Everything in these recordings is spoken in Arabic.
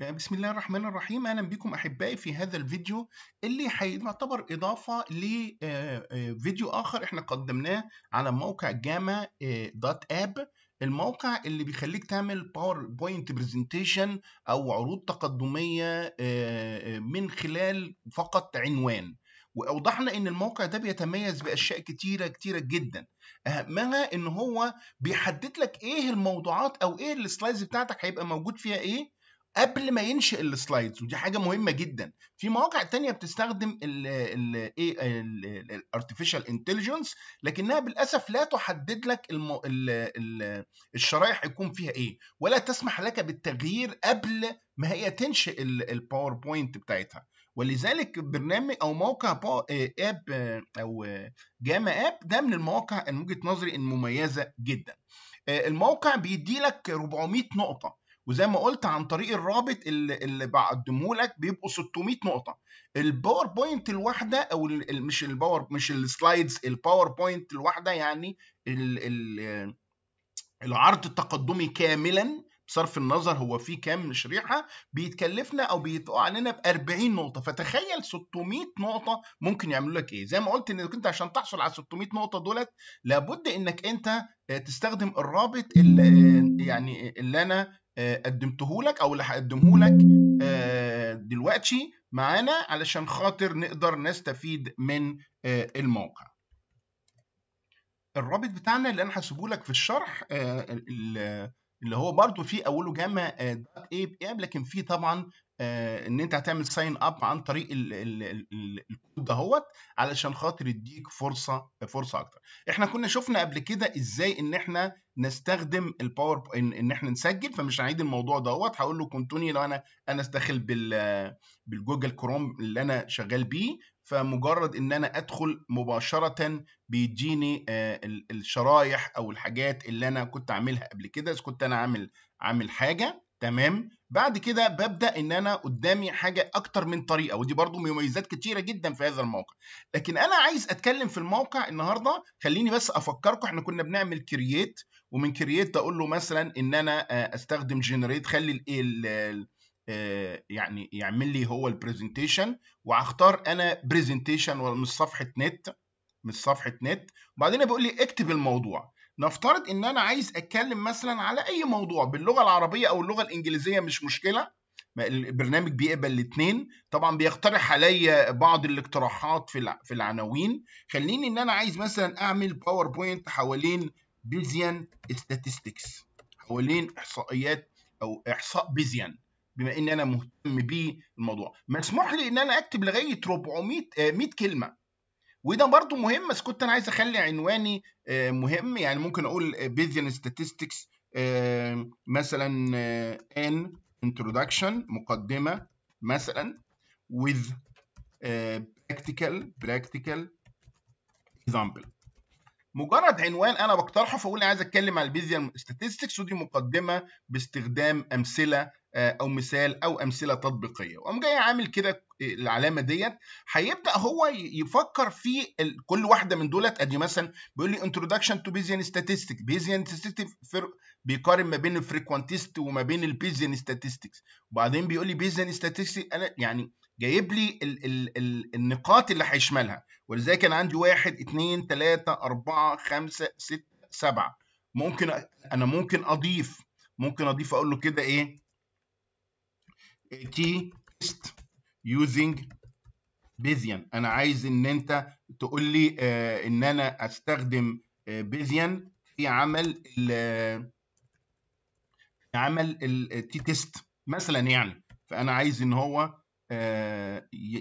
بسم الله الرحمن الرحيم اهلا بكم احبائي في هذا الفيديو اللي هيعتبر اضافه لفيديو آه، آه، اخر احنا قدمناه على موقع جاما آه، دوت اب الموقع اللي بيخليك تعمل باوربوينت برزنتيشن او عروض تقدميه من خلال فقط عنوان واوضحنا ان الموقع ده بيتميز باشياء كتيره كتيره جدا اهمها ان هو بيحدد لك ايه الموضوعات او ايه السلايدز بتاعتك هيبقى موجود فيها ايه قبل ما ينشئ السلايدز ودي حاجه مهمه جدا في مواقع تانية بتستخدم الارتفيشال انتليجنس لكنها بالاسف لا تحدد لك الـ الـ الـ الشرايح يكون فيها ايه ولا تسمح لك بالتغيير قبل ما هي تنشئ الباوربوينت بتاعتها ولذلك برنامج او موقع با... اب آه، او جاما اب ده من المواقع من وجهه نظري مميزه جدا آه، الموقع بيدي لك 400 نقطه وزي ما قلت عن طريق الرابط اللي, اللي بقدمه لك بيبقوا 600 نقطه الباوربوينت الواحده او مش الباور مش السلايدز الباوربوينت الواحده يعني الـ العرض التقدمي كاملا بصرف النظر هو فيه كام شريحه بيتكلفنا او بيتقع علينا ب 40 نقطه فتخيل 600 نقطه ممكن يعملوا لك ايه زي ما قلت انك انت عشان تحصل على 600 نقطه دولت لابد انك انت تستخدم الرابط اللي يعني اللي انا آه، قدمته لك او اللي هقدمه لك آه، دلوقتي معانا علشان خاطر نقدر نستفيد من آه، الموقع الرابط بتاعنا اللي انا هسيبه لك في الشرح اللي هو برضو فيه اوله جاما دوت اي بي لكن فيه طبعا آه، ان انت هتعمل ساين اب عن طريق الكود دهوت علشان خاطر يديك فرصه فرصه اكتر احنا كنا شفنا قبل كده ازاي ان احنا نستخدم الباور ان, ان احنا نسجل فمش هعيد الموضوع دوت هقول له كنتوني لو انا انا استخل بال بالجوجل كروم اللي انا شغال بيه فمجرد ان انا ادخل مباشره بيديني آه، الشرايح او الحاجات اللي انا كنت عاملها قبل كده اذا كنت انا عامل عامل حاجه تمام بعد كده ببدا ان انا قدامي حاجه اكتر من طريقه ودي برضو مميزات كتيره جدا في هذا الموقع لكن انا عايز اتكلم في الموقع النهارده خليني بس افكركم احنا كنا بنعمل كرييت ومن كرييت اقول له مثلا ان انا آه، استخدم جنريت خلي ال آه، يعني يعمل لي هو البرزنتيشن وهختار انا برزنتيشن ولا من صفحه نت من صفحه نت وبعدين بيقول لي اكتب الموضوع نفترض ان انا عايز اتكلم مثلا على اي موضوع باللغه العربيه او اللغه الانجليزيه مش مشكله البرنامج بيقبل الاثنين طبعا بيقترح عليا بعض الاقتراحات في في العناوين خليني ان انا عايز مثلا اعمل باوربوينت حوالين بيزيان ستاتستكس حوالين احصائيات او احصاء بيزيان بما ان انا مهتم بالموضوع مسموح لي ان انا اكتب لغايه 400 100 آه، كلمه وده برضو مهم بس كنت انا عايز اخلي عنواني آه، مهم يعني ممكن اقول بيزيان آه، ستاتستكس آه، مثلا ان introduction مقدمه مثلا with practical practical example مجرد عنوان انا بقترحه فاقول عايز اتكلم على البيزيان ستاتستكس ودي مقدمه باستخدام امثله آه، او مثال او امثله تطبيقيه وقام جاي عامل كده آه، العلامه ديت هيبدا هو يفكر في كل واحده من دولت ادي مثلا بيقول لي انتروداكشن تو بيزيان ستاتستيك بيزيان ستاتستيك بيقارن ما بين الفريكوانتست وما بين البيزيان ستاتستكس وبعدين بيقول لي بيزيان ستاتستيك انا يعني جايب لي الـ الـ الـ النقاط اللي هيشملها ولذلك انا عندي واحد اثنين ثلاثة أربعة خمسة ستة سبعة ممكن أنا ممكن أضيف ممكن أضيف أقول له كده إيه تيست يوزنج بيزيان انا عايز ان انت تقول لي آه، ان انا استخدم بيزيان آه، في عمل ال في عمل التي تيست آه، مثلا يعني فانا عايز ان هو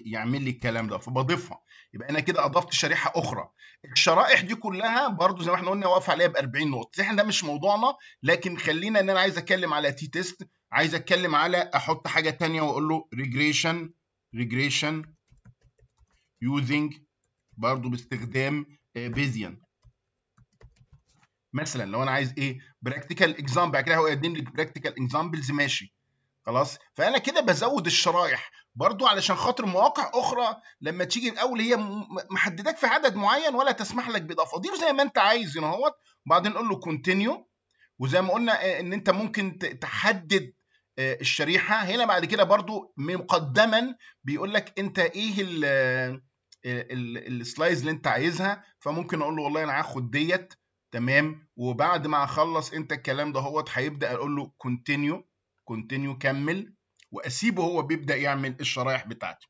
يعمل لي الكلام ده فبضيفها يبقى انا كده اضفت شريحه اخرى الشرائح دي كلها برضو زي ما احنا قلنا واقف عليها ب 40 نقطه احنا ده مش موضوعنا لكن خلينا ان انا عايز اتكلم على تي تيست عايز اتكلم على احط حاجه ثانيه واقول له ريجريشن ريجريشن يوزنج برضو باستخدام بيزيان آه، مثلا لو انا عايز ايه براكتيكال اكزامبل بعد كده هو يقدم لي براكتيكال اكزامبلز ماشي خلاص فانا كده بزود الشرايح برضو علشان خاطر مواقع اخرى لما تيجي الاول هي محددك في عدد معين ولا تسمح لك باضافه ضيف زي ما انت عايز هنا اهوت وبعدين نقول له كونتينيو وزي ما قلنا آه، ان انت ممكن تحدد آه، الشريحه هنا بعد كده برضو مقدما بيقول لك انت ايه السلايز آه، اللي انت عايزها فممكن اقول له والله انا هاخد ديت تمام وبعد ما اخلص انت الكلام ده هوت هيبدا اقول له كونتينيو كونتينيو كمل واسيبه هو بيبدا يعمل الشرايح بتاعته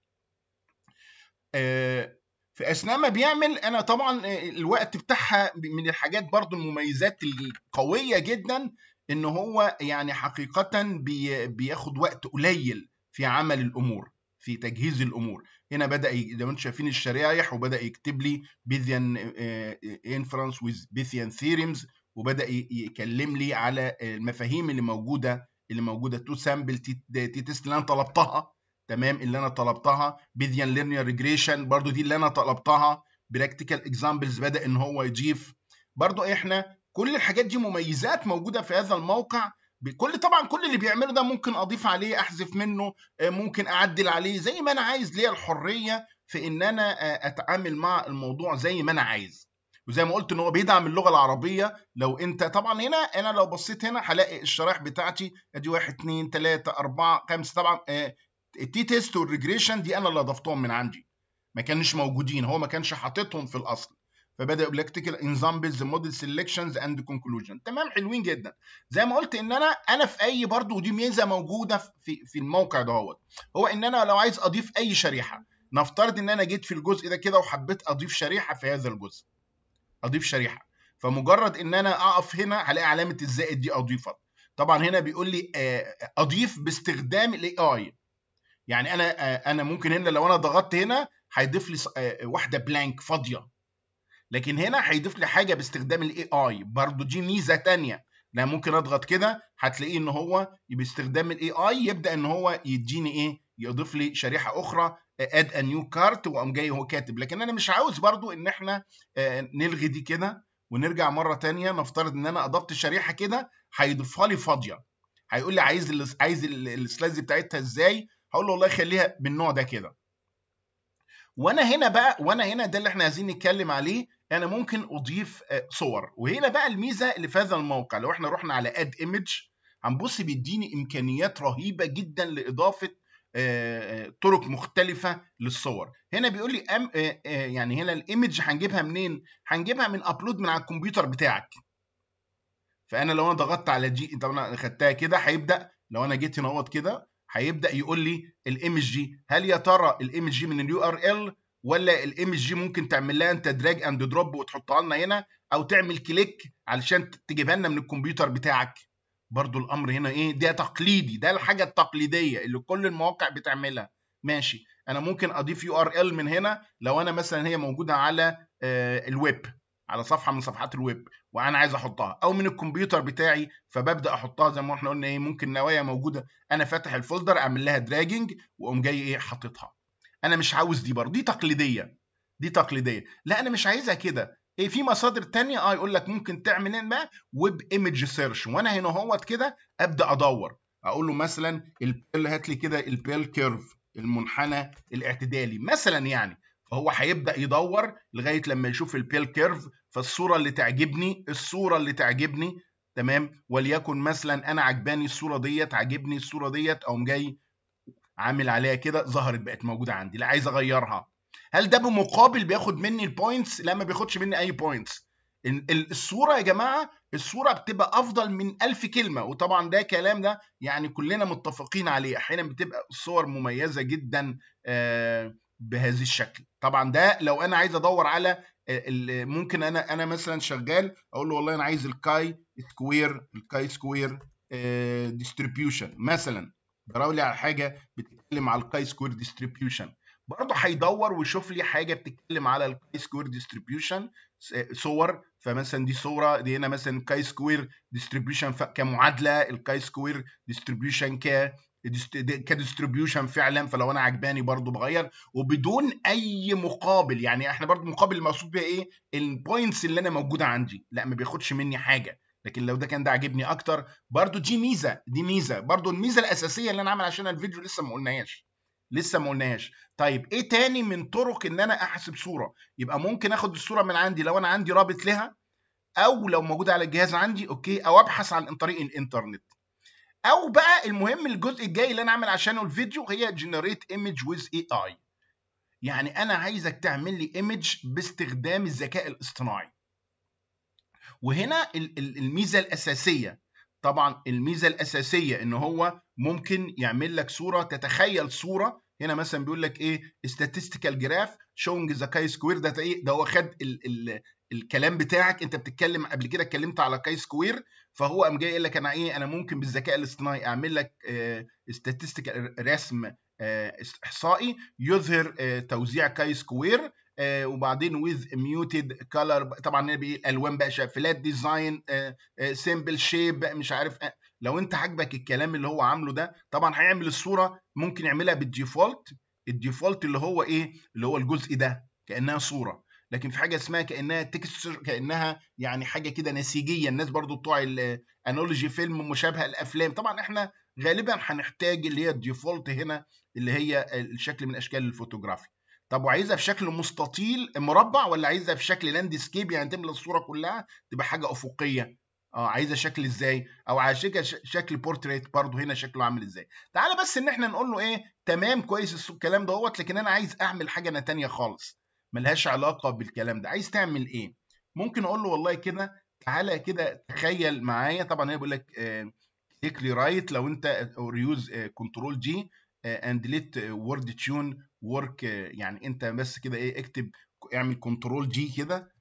آه، في اثناء ما بيعمل انا طبعا الوقت بتاعها من الحاجات برضو المميزات القويه جدا ان هو يعني حقيقه بي بياخد وقت قليل في عمل الامور في تجهيز الامور هنا بدا ما انتم شايفين الشرايح وبدا يكتب لي بيزيان انفرنس ويز بيزيان ثيرمز وبدا يكلم لي على المفاهيم اللي موجوده اللي موجوده تو سامبل تي تيست اللي انا طلبتها تمام اللي انا طلبتها بيزيان لينير ريجريشن برضو دي اللي انا طلبتها براكتيكال اكزامبلز بدا ان هو يضيف برضو احنا كل الحاجات دي مميزات موجوده في هذا الموقع بكل طبعا كل اللي بيعمله ده ممكن اضيف عليه احذف منه آه، ممكن اعدل عليه زي ما انا عايز ليا الحريه في ان انا آه، اتعامل مع الموضوع زي ما انا عايز وزي ما قلت ان هو بيدعم اللغه العربيه لو انت طبعا هنا انا لو بصيت هنا هلاقي الشرايح بتاعتي ادي 1 2 3 4 5 طبعا التي تيست والريجريشن دي انا اللي اضفتهم من عندي ما كانش موجودين هو ما كانش حاططهم في الاصل فبدا يقول لك تكل انزامبلز موديل سيلكشنز اند كونكلوجن تمام حلوين جدا زي ما قلت ان انا انا في اي برضه ودي ميزه موجوده في في الموقع دهوت هو ان انا لو عايز اضيف اي شريحه نفترض ان انا جيت في الجزء ده كده وحبيت اضيف شريحه في هذا الجزء اضيف شريحه فمجرد ان انا اقف هنا هلاقي علامه الزائد دي اضيفت طبعا هنا بيقول لي آه، اضيف باستخدام الاي اي يعني انا آه، انا ممكن هنا لو انا ضغطت هنا هيضيف لي آه، واحده بلانك فاضيه لكن هنا هيضيف لي حاجه باستخدام الاي اي برضه دي ميزه ثانيه لا ممكن اضغط كده هتلاقيه ان هو باستخدام الاي اي يبدا ان هو يديني ايه يضيف لي شريحه اخرى اد ا نيو كارت وقام جاي هو كاتب لكن انا مش عاوز برضو ان احنا آه، نلغي دي كده ونرجع مره ثانيه نفترض ان انا اضفت شريحه كده هيضيفها لي فاضيه هيقول لي عايز عايز السلايدز بتاعتها ازاي هقول له والله خليها بالنوع ده كده وانا هنا بقى وانا هنا ده اللي احنا عايزين نتكلم عليه انا ممكن اضيف آه، صور وهنا بقى الميزه اللي في هذا الموقع لو احنا رحنا على اد ايمج هنبص بيديني امكانيات رهيبه جدا لاضافه آه، آه، طرق مختلفه للصور هنا بيقول لي أم يعني هنا الايمج هنجيبها منين هنجيبها من ابلود من على الكمبيوتر بتاعك فانا لو انا ضغطت على جي طب انا خدتها كده هيبدا لو انا جيت هنا كده هيبدا يقول لي الام جي هل يا ترى الام جي من اليو ار ال ولا الام جي ممكن تعمل لها انت دراج اند دروب وتحطها لنا هنا او تعمل كليك علشان تجيبها لنا من الكمبيوتر بتاعك برضو الامر هنا ايه ده تقليدي ده الحاجه التقليديه اللي كل المواقع بتعملها ماشي انا ممكن اضيف يو ار ال من هنا لو انا مثلا هي موجوده على آه، الويب على صفحه من صفحات الويب وانا عايز احطها او من الكمبيوتر بتاعي فببدا احطها زي ما احنا قلنا ايه ممكن نوايا موجوده انا فاتح الفولدر اعمل لها دراجنج واقوم جاي ايه حاططها انا مش عاوز دي برضه دي تقليديه دي تقليديه لا انا مش عايزها كده ايه في مصادر تانية اه يقول لك ممكن تعمل ايه بقى ويب ايمج سيرش وانا هنا اهوت كده ابدا ادور اقول له مثلا البيل هات لي كده البيل كيرف المنحنى الاعتدالي مثلا يعني فهو هيبدا يدور لغايه لما يشوف البيل كيرف فالصوره اللي تعجبني الصوره اللي تعجبني تمام وليكن مثلا انا عجباني الصوره ديت عاجبني الصوره ديت اقوم جاي عامل عليها كده ظهرت بقت موجوده عندي لا عايز اغيرها هل ده بمقابل بياخد مني البوينتس لا ما بياخدش مني اي بوينتس الصوره يا جماعه الصوره بتبقى افضل من ألف كلمه وطبعا ده كلام ده يعني كلنا متفقين عليه احيانا بتبقى الصور مميزه جدا آه، بهذا الشكل طبعا ده لو انا عايز ادور على ممكن انا انا مثلا شغال اقول له والله انا عايز الكاي سكوير الكاي سكوير ديستريبيوشن آه، مثلا ضرب لي على حاجه بتتكلم على الكاي سكوير ديستريبيوشن برضه هيدور ويشوف لي حاجه بتتكلم على الكاي سكوير ديستريبيوشن صور فمثلا دي صوره دي هنا مثلا كاي سكوير ديستريبيوشن كمعادله الكاي سكوير ديستريبيوشن ك كديستريبيوشن فعلا فلو انا عجباني برضو بغير وبدون اي مقابل يعني احنا برضو مقابل المقصود بيها ايه البوينتس اللي انا موجوده عندي لا ما بياخدش مني حاجه لكن لو ده كان ده عاجبني اكتر برضو دي ميزه دي ميزه برضو الميزه الاساسيه اللي انا عامل عشان الفيديو لسه ما قلناهاش لسه ما قلناهاش طيب ايه تاني من طرق ان انا احسب صوره يبقى ممكن اخد الصوره من عندي لو انا عندي رابط لها او لو موجوده على الجهاز عندي اوكي او ابحث عن طريق الانترنت او بقى المهم الجزء الجاي اللي انا اعمل عشانه الفيديو هي جنريت ايمج ويز اي اي يعني انا عايزك تعمل لي ايمج باستخدام الذكاء الاصطناعي وهنا الميزه الاساسيه طبعا الميزه الاساسيه ان هو ممكن يعمل لك صوره تتخيل صوره هنا مثلا بيقول لك ايه statistical graph showing the كاي square ده ايه ده هو خد ال ال الكلام بتاعك انت بتتكلم قبل كده اتكلمت على كاي square فهو قام جاي قال لك انا ايه انا ممكن بالذكاء الاصطناعي اعمل لك استاتستيكال آه، رسم آه، احصائي يظهر آه، توزيع كاي سكوير وبعدين ويز ميوتد كلر طبعا الالوان بقى شفلات ديزاين سيمبل شيب مش عارف لو انت عاجبك الكلام اللي هو عامله ده طبعا هيعمل الصوره ممكن يعملها بالديفولت الديفولت اللي هو ايه اللي هو الجزء ده كانها صوره لكن في حاجه اسمها كانها تكستشر كانها يعني حاجه كده نسيجيه الناس برضو بتوع الانولوجي فيلم مشابهه الافلام طبعا احنا غالبا هنحتاج اللي هي الديفولت هنا اللي هي الشكل من اشكال الفوتوغرافي طب وعايزها في شكل مستطيل مربع ولا عايزها في شكل لاندسكيب يعني تملى الصوره كلها تبقى حاجه افقيه اه عايزه شكل ازاي او عايزه شكل شكل بورتريت برضه هنا شكله عامل ازاي تعالى بس ان احنا نقول له ايه تمام كويس الكلام دوت لكن انا عايز اعمل حاجه انا تانية خالص ملهاش علاقه بالكلام ده عايز تعمل ايه ممكن اقول له والله كده تعالى كده تخيل معايا طبعا هي بيقول لك لي آه، رايت لو انت ريوز كنترول جي اند ليت وورد تيون ورك يعني انت بس كده ايه اكتب اعمل كنترول جي كده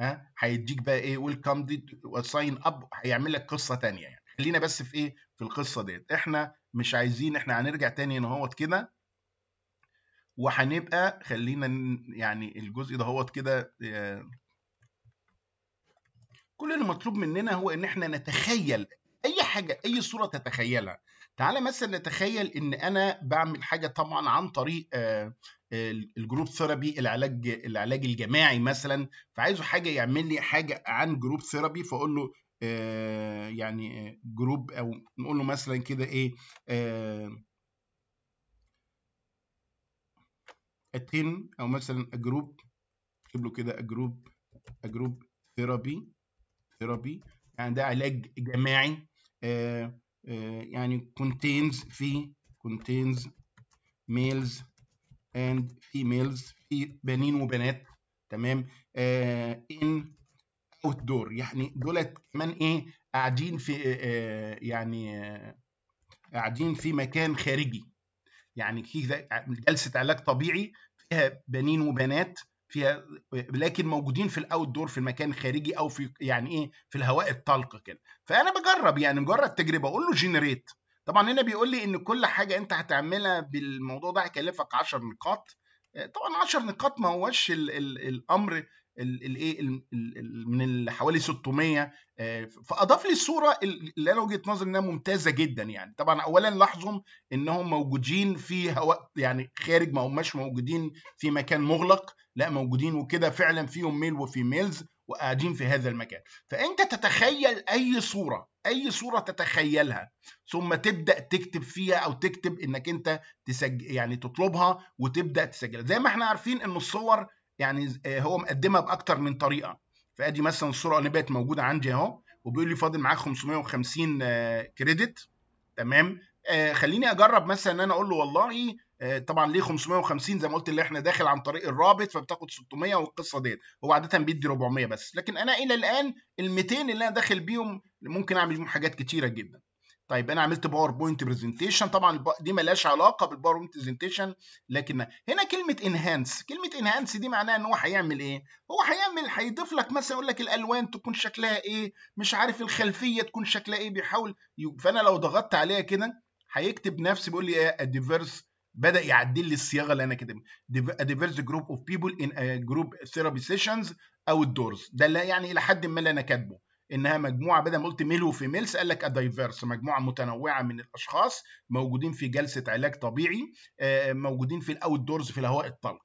ها هيديك بقى ايه ويلكم دي ساين اب هيعمل لك قصه ثانيه يعني خلينا بس في ايه في القصه ديت احنا مش عايزين احنا هنرجع تاني هنا اهوت كده وهنبقى خلينا يعني الجزء ده هوت كده آه، كل اللي مطلوب مننا هو ان احنا نتخيل اي حاجه اي صوره تتخيلها تعالى مثلا نتخيل ان انا بعمل حاجه طبعا عن طريق آه، آه، الجروب ثيرابي العلاج العلاج الجماعي مثلا فعايزه حاجه يعمل لي حاجه عن جروب ثيرابي فاقول له يعني جروب او نقول له مثلا كده ايه اتيم او مثلا اجروب اكتب له كده اجروب اجروب ثيرابي ثيرابي يعني ده علاج جماعي آآ آه، آآ آه، يعني contains في contains males and females في بنين وبنات تمام آه، in outdoor يعني دولت كمان ايه قاعدين في يعني قاعدين في مكان خارجي يعني في جلسه علاج طبيعي فيها بنين وبنات فيها لكن موجودين في الاوت دور في المكان الخارجي او في يعني ايه في الهواء الطلق كده فانا بجرب يعني مجرد تجربه اقول له جنريت طبعا هنا بيقول لي ان كل حاجه انت هتعملها بالموضوع ده هيكلفك 10 نقاط آه، طبعا 10 نقاط ما هوش الامر الايه من حوالي 600 آه، فاضاف لي الصوره اللي انا وجهه نظري انها ممتازه جدا يعني طبعا اولا لاحظهم انهم موجودين في هواء يعني خارج ما هماش موجودين في مكان مغلق لا موجودين وكده فعلا فيهم ميل وفيميلز وقاعدين في هذا المكان فانت تتخيل اي صوره اي صوره تتخيلها ثم تبدا تكتب فيها او تكتب انك انت تسجل يعني تطلبها وتبدا تسجلها زي ما احنا عارفين ان الصور يعني آه، هو مقدمها باكتر من طريقه فادي مثلا الصوره اللي بقت موجوده عندي اهو وبيقول لي فاضل معاك 550 آه، كريدت تمام آه، خليني اجرب مثلا ان انا اقول له والله طبعا ليه 550 زي ما قلت اللي احنا داخل عن طريق الرابط فبتاخد 600 والقصه ديت هو عاده بيدي 400 بس لكن انا الى الان ال 200 اللي انا داخل بيهم ممكن اعمل بيهم حاجات كتيره جدا طيب انا عملت باوربوينت برزنتيشن طبعا دي ملهاش علاقه بالباوربوينت برزنتيشن لكن هنا كلمه انهانس كلمه انهانس دي معناها ان هو هيعمل ايه هو هيعمل هيضيف لك مثلا يقول لك الالوان تكون شكلها ايه مش عارف الخلفيه تكون شكلها ايه بيحاول فانا لو ضغطت عليها كده هيكتب نفسي بيقول لي ايه ديفيرس بدا يعدل لي الصياغه اللي انا كاتبها ديفيرس جروب اوف بيبل ان جروب ثيرابي سيشنز او الدورز ده اللي يعني الى حد ما اللي انا كاتبه انها مجموعه بدل ما قلت ميل وفي ميلس قال لك ادايفيرس مجموعه متنوعه من الاشخاص موجودين في جلسه علاج طبيعي آه، موجودين في الاوت دورز في الهواء الطلق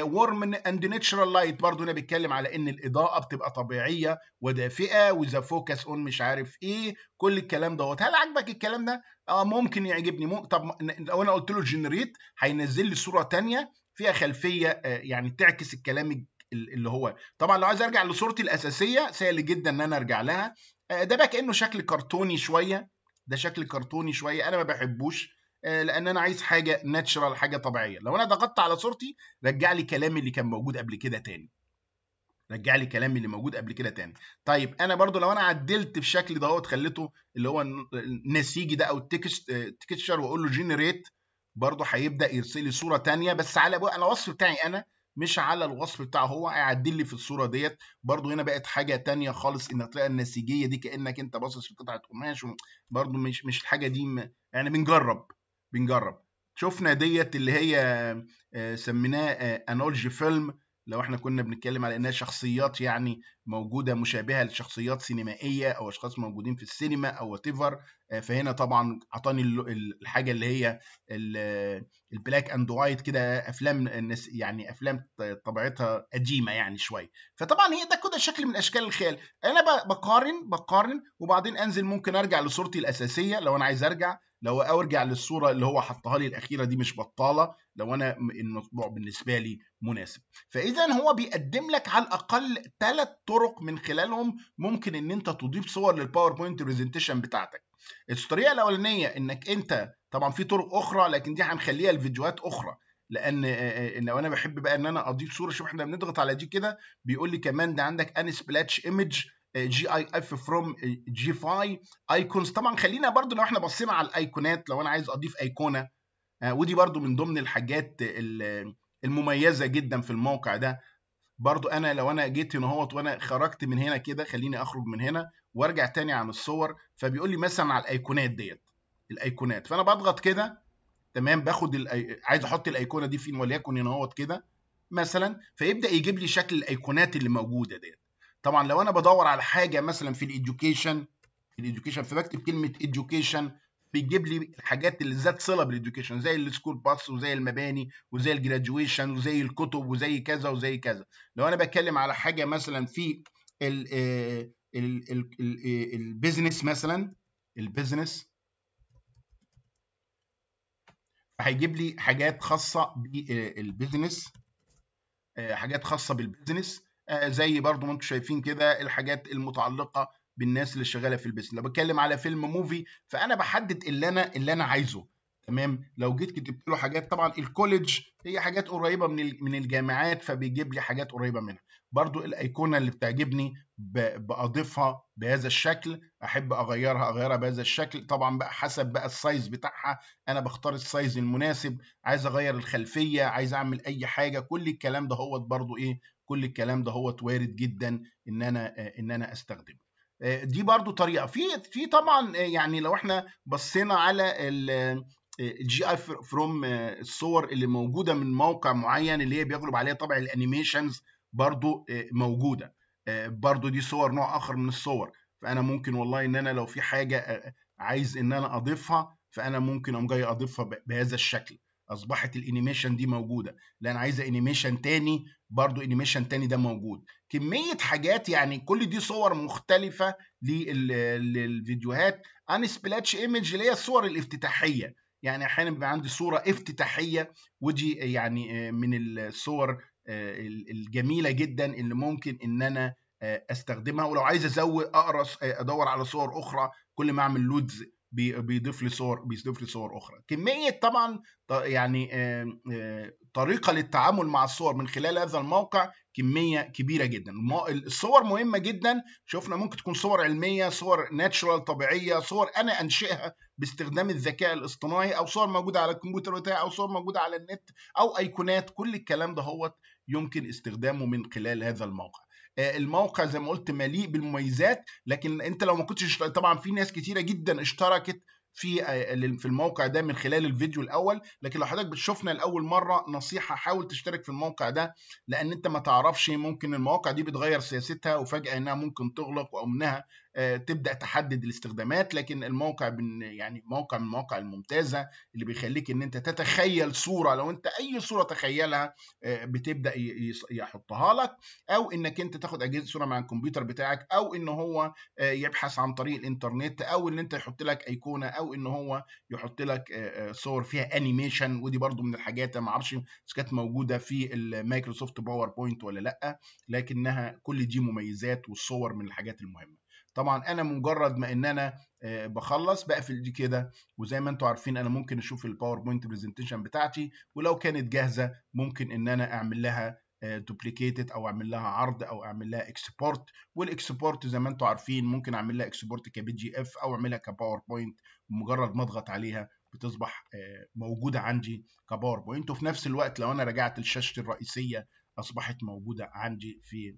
ورم اند ناتشرال لايت برضه هنا بيتكلم على ان الاضاءه بتبقى طبيعيه ودافئه وذا فوكس اون مش عارف ايه كل الكلام دوت هل عجبك الكلام ده اه ممكن يعجبني ممكن طب لو انا قلت له جنريت هينزل لي صوره ثانيه فيها خلفيه آه، يعني تعكس الكلام اللي هو طبعا لو عايز ارجع لصورتي الاساسيه سهل جدا ان انا ارجع لها آه، ده بقى كانه شكل كرتوني شويه ده شكل كرتوني شويه انا ما بحبوش آه، لان انا عايز حاجه ناتشرال حاجه طبيعيه لو انا ضغطت على صورتي رجع لي كلامي اللي كان موجود قبل كده تاني رجع لي كلامي اللي موجود قبل كده تاني طيب انا برضو لو انا عدلت في شكل هو خليته اللي هو النسيجي ده او آه، التكستشر واقول له جنريت برضو هيبدا يرسل لي صوره تانية بس على بقى انا الوصف بتاعي انا مش على الوصف بتاعه هو هيعدل لي في الصوره ديت برضو هنا بقت حاجه تانية خالص ان الطريقه النسيجيه دي كانك انت باصص في قطعه قماش برضو مش مش الحاجه دي م... يعني بنجرب بنجرب شفنا ديت اللي هي آه، سميناه آه، انولجي فيلم لو احنا كنا بنتكلم على انها شخصيات يعني موجوده مشابهه لشخصيات سينمائيه او اشخاص موجودين في السينما او وات آه، فهنا طبعا اعطاني الحاجه اللي هي البلاك اند وايت كده افلام يعني افلام طبيعتها قديمه يعني شويه فطبعا هي ده كده شكل من اشكال الخيال انا بقارن بقارن وبعدين انزل ممكن ارجع لصورتي الاساسيه لو انا عايز ارجع لو ارجع للصوره اللي هو حطها لي الاخيره دي مش بطاله لو انا المطبوع بالنسبه لي مناسب فاذا هو بيقدم لك على الاقل ثلاث طرق من خلالهم ممكن ان انت تضيف صور للباوربوينت برزنتيشن بتاعتك الطريقه الاولانيه انك انت طبعا في طرق اخرى لكن دي هنخليها لفيديوهات اخرى لان لو انا بحب بقى ان انا اضيف صوره شوف احنا بنضغط على دي كده بيقول لي كمان ده عندك ان سبلاتش ايمج جي اي اف فروم جي فاي ايكونز طبعا خلينا برضو لو احنا بصينا على الايقونات لو انا عايز اضيف ايقونه آه، ودي برضو من ضمن الحاجات المميزه جدا في الموقع ده برضو انا لو انا جيت هنا اهوت وانا خرجت من هنا كده خليني اخرج من هنا وارجع تاني عن الصور فبيقول لي مثلا على الايقونات ديت الايقونات فانا بضغط كده تمام باخد الأي... عايز احط الايقونه دي فين وليكن هنا اهوت كده مثلا فيبدا يجيب لي شكل الايقونات اللي موجوده ديت طبعا لو انا بدور على حاجه مثلا في الاديوكيشن في الاديوكيشن فبكتب كلمه اديوكيشن بيجيب لي الحاجات اللي ذات صله بالاديوكيشن زي السكول باس وزي المباني وزي الجراديويشن وزي الكتب وزي كذا وزي كذا لو انا بتكلم على حاجه مثلا في البيزنس آه، آه، مثلا البيزنس هيجيب لي حاجات خاصه بالبيزنس آه، حاجات خاصه بالبيزنس آه، زي برضو ما انتم شايفين كده الحاجات المتعلقه بالناس اللي شغاله في البيزنس لو بتكلم على فيلم موفي فانا بحدد اللي انا اللي انا عايزه تمام لو جيت كتبت له حاجات طبعا الكوليدج هي حاجات قريبه من من الجامعات فبيجيب لي حاجات قريبه منها برضو الايقونه اللي بتعجبني باضيفها بهذا الشكل احب اغيرها اغيرها بهذا الشكل طبعا بقى حسب بقى السايز بتاعها انا بختار السايز المناسب عايز اغير الخلفيه عايز اعمل اي حاجه كل الكلام ده هو برضو ايه كل الكلام ده هو وارد جدا ان انا ان انا استخدمه آه، دي برضو طريقه في في طبعا آه، يعني لو احنا بصينا على آه، الجي اي فروم الصور اللي موجوده من موقع معين اللي هي بيغلب عليها طبع الانيميشنز برضو موجوده برضو دي صور نوع اخر من الصور فانا ممكن والله ان انا لو في حاجه عايز ان انا اضيفها فانا ممكن اقوم جاي اضيفها بهذا الشكل اصبحت الانيميشن دي موجوده لا انا عايزه انيميشن تاني برضو انيميشن تاني ده موجود كميه حاجات يعني كل دي صور مختلفه للفيديوهات ان سبلاتش ايمج اللي هي الصور الافتتاحيه يعني احيانا بيبقى عندي صوره افتتاحيه ودي يعني من الصور آه، الجميله جدا اللي ممكن ان انا آه، استخدمها ولو عايز ازود اقرا ادور على صور اخرى كل ما اعمل لودز بيضيف لي صور بيضيف لي صور اخرى كميه طبعا يعني طريقه للتعامل مع الصور من خلال هذا الموقع كميه كبيره جدا الصور مهمه جدا شفنا ممكن تكون صور علميه صور ناتشورال طبيعيه صور انا انشئها باستخدام الذكاء الاصطناعي او صور موجوده على الكمبيوتر بتاعي او صور موجوده على النت او ايقونات كل الكلام ده هو يمكن استخدامه من خلال هذا الموقع آه، الموقع زي ما قلت مليء بالمميزات لكن انت لو ما كنتش طبعا في ناس كتيره جدا اشتركت في آه، في الموقع ده من خلال الفيديو الاول لكن لو حضرتك بتشوفنا لاول مره نصيحه حاول تشترك في الموقع ده لان انت ما تعرفش ممكن المواقع دي بتغير سياستها وفجاه انها ممكن تغلق او انها آه، تبدا تحدد الاستخدامات لكن الموقع يعني موقع من المواقع الممتازه اللي بيخليك ان انت تتخيل صوره لو انت اي صوره تخيلها آه، بتبدا يحطها لك او انك انت تاخد اجهزه صوره مع الكمبيوتر بتاعك او ان هو آه، يبحث عن طريق الانترنت او ان انت يحط لك ايقونه او ان هو يحط لك صور فيها انيميشن ودي برضو من الحاجات ما اعرفش كانت موجوده في المايكروسوفت باوربوينت ولا لا لكنها كل دي مميزات والصور من الحاجات المهمه طبعا انا مجرد ما ان انا آه، بخلص بقفل دي كده وزي ما انتم عارفين انا ممكن اشوف الباوربوينت برزنتيشن بتاعتي ولو كانت جاهزه ممكن ان انا اعمل لها دوبليكيتد آه، او اعمل لها عرض او اعمل لها اكسبورت والاكسبورت زي ما انتم عارفين ممكن اعمل لها اكسبورت كبي جي اف او اعملها كباوربوينت مجرد ما اضغط عليها بتصبح آه، موجوده عندي كباوربوينت وفي نفس الوقت لو انا رجعت لشاشتي الرئيسيه اصبحت موجوده عندي في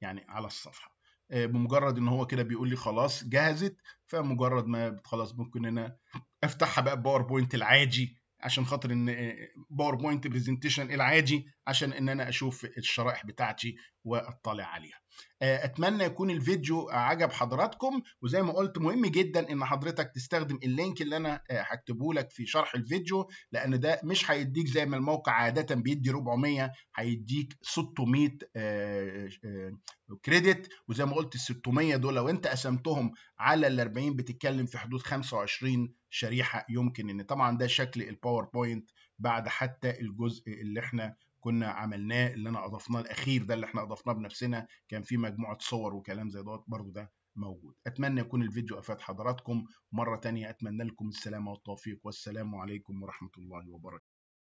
يعني على الصفحه آه، بمجرد ان هو كده بيقول لي خلاص جهزت فمجرد ما خلاص ممكن انا افتحها بقى باوربوينت العادي عشان خاطر ان باوربوينت آه، برزنتيشن العادي عشان ان انا اشوف الشرائح بتاعتي واطلع عليها آه، اتمنى يكون الفيديو عجب حضراتكم وزي ما قلت مهم جدا ان حضرتك تستخدم اللينك اللي انا آه، هكتبه لك في شرح الفيديو لان ده مش هيديك زي ما الموقع عاده بيدي 400 هيديك 600 آه، كريدت وزي ما قلت ال 600 دول لو انت قسمتهم على ال 40 بتتكلم في حدود 25 شريحه يمكن ان طبعا ده شكل الباوربوينت بعد حتى الجزء اللي احنا كنا عملناه اللي انا اضفناه الاخير ده اللي احنا اضفناه بنفسنا كان فيه مجموعه صور وكلام زي دوت برضو ده موجود اتمنى يكون الفيديو افاد حضراتكم مره تانية اتمنى لكم السلامه والتوفيق والسلام عليكم ورحمه الله وبركاته